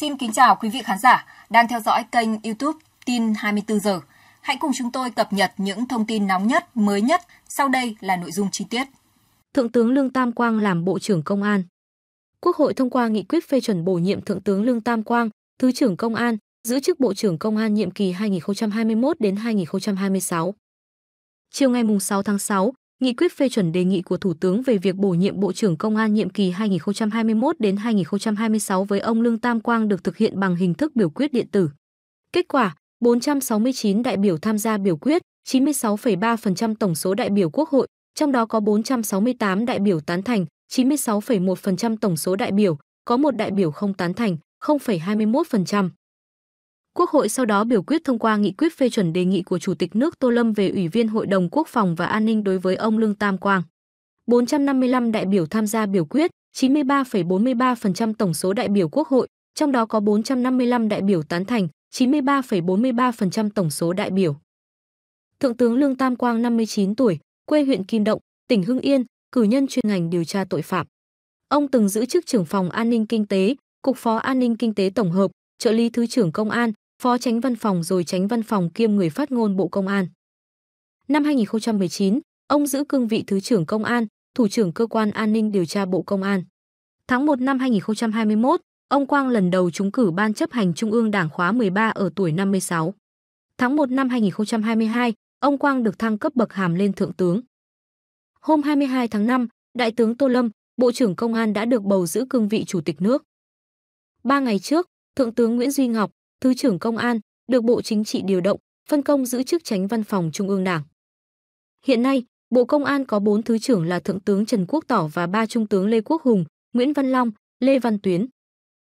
Xin kính chào quý vị khán giả đang theo dõi kênh YouTube Tin 24 giờ. Hãy cùng chúng tôi cập nhật những thông tin nóng nhất, mới nhất. Sau đây là nội dung chi tiết. Thượng tướng Lương Tam Quang làm Bộ trưởng Công an. Quốc hội thông qua nghị quyết phê chuẩn bổ nhiệm Thượng tướng Lương Tam Quang, Thứ trưởng Công an, giữ chức Bộ trưởng Công an nhiệm kỳ 2021 đến 2026. Chiều ngày 6 tháng 6, Nghị quyết phê chuẩn đề nghị của Thủ tướng về việc bổ nhiệm Bộ trưởng Công an nhiệm kỳ 2021 đến 2026 với ông Lương Tam Quang được thực hiện bằng hình thức biểu quyết điện tử. Kết quả, 469 đại biểu tham gia biểu quyết, 96,3% tổng số đại biểu Quốc hội, trong đó có 468 đại biểu tán thành, 96,1% tổng số đại biểu, có một đại biểu không tán thành, 0,21%. Quốc hội sau đó biểu quyết thông qua nghị quyết phê chuẩn đề nghị của Chủ tịch nước Tô Lâm về Ủy viên Hội đồng Quốc phòng và An ninh đối với ông Lương Tam Quang. 455 đại biểu tham gia biểu quyết, 93,43% tổng số đại biểu Quốc hội, trong đó có 455 đại biểu tán thành, 93,43% tổng số đại biểu. Thượng tướng Lương Tam Quang 59 tuổi, quê huyện Kim Động, tỉnh Hưng Yên, cử nhân chuyên ngành điều tra tội phạm. Ông từng giữ chức trưởng phòng an ninh kinh tế, cục phó an ninh kinh tế tổng hợp, trợ lý thứ trưởng công an, Phó Tránh Văn phòng rồi Tránh Văn phòng kiêm người phát ngôn Bộ Công an. Năm 2019, ông giữ cương vị Thứ trưởng Công an, Thủ trưởng Cơ quan An ninh Điều tra Bộ Công an. Tháng 1 năm 2021, ông Quang lần đầu trúng cử Ban chấp hành Trung ương Đảng khóa 13 ở tuổi 56. Tháng 1 năm 2022, ông Quang được thăng cấp bậc hàm lên Thượng tướng. Hôm 22 tháng 5, Đại tướng Tô Lâm, Bộ trưởng Công an đã được bầu giữ cương vị Chủ tịch nước. Ba ngày trước, Thượng tướng Nguyễn Duy Ngọc, Thứ trưởng Công an, được Bộ Chính trị điều động, phân công giữ chức tránh văn phòng Trung ương Đảng. Hiện nay, Bộ Công an có 4 thứ trưởng là Thượng tướng Trần Quốc Tỏ và ba Trung tướng Lê Quốc Hùng, Nguyễn Văn Long, Lê Văn Tuyến.